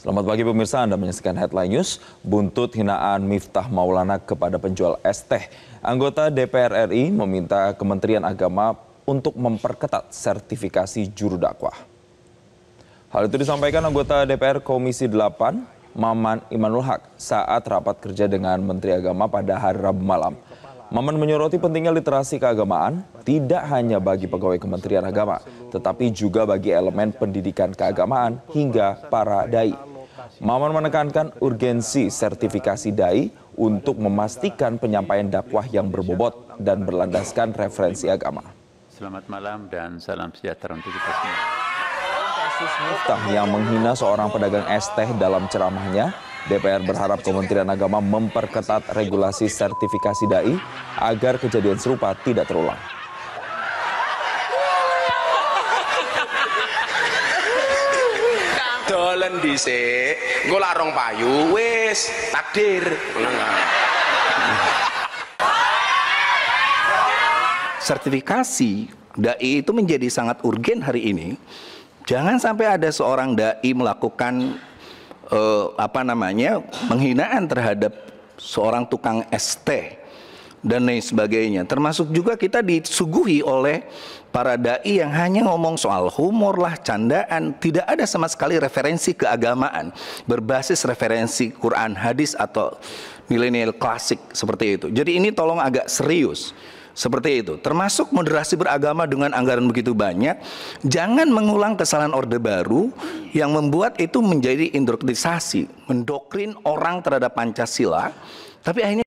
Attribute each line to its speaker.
Speaker 1: Selamat pagi pemirsa, Anda menyaksikan Headline News. Buntut hinaan Miftah Maulana kepada penjual es teh. Anggota DPR RI meminta Kementerian Agama untuk memperketat sertifikasi juru dakwah. Hal itu disampaikan anggota DPR Komisi 8, Maman Imanul Haq, saat rapat kerja dengan Menteri Agama pada hari Rabu malam. Maman menyoroti pentingnya literasi keagamaan tidak hanya bagi pegawai Kementerian Agama, tetapi juga bagi elemen pendidikan keagamaan hingga para dai. Maman menekankan urgensi sertifikasi dai untuk memastikan penyampaian dakwah yang berbobot dan berlandaskan referensi agama.
Speaker 2: Selamat malam dan salam sejahtera untuk kita semua. Kasus Miftah
Speaker 1: yang menghina seorang pedagang es teh dalam ceramahnya, DPR berharap Kementerian Agama memperketat regulasi sertifikasi dai agar kejadian serupa tidak terulang.
Speaker 2: dodolan dhisik, engko lak payu wis takdir. Sertifikasi dai itu menjadi sangat urgen hari ini. Jangan sampai ada seorang dai melakukan uh, apa namanya penghinaan terhadap seorang tukang ST dan lain sebagainya. Termasuk juga kita disuguhi oleh para dai yang hanya ngomong soal humor lah, candaan, tidak ada sama sekali referensi keagamaan, berbasis referensi Quran, hadis atau milenial klasik seperti itu. Jadi ini tolong agak serius. Seperti itu, termasuk moderasi beragama dengan anggaran begitu banyak. Jangan mengulang kesalahan Orde Baru yang membuat itu menjadi indoktrinasi, mendokrin orang terhadap Pancasila, tapi akhirnya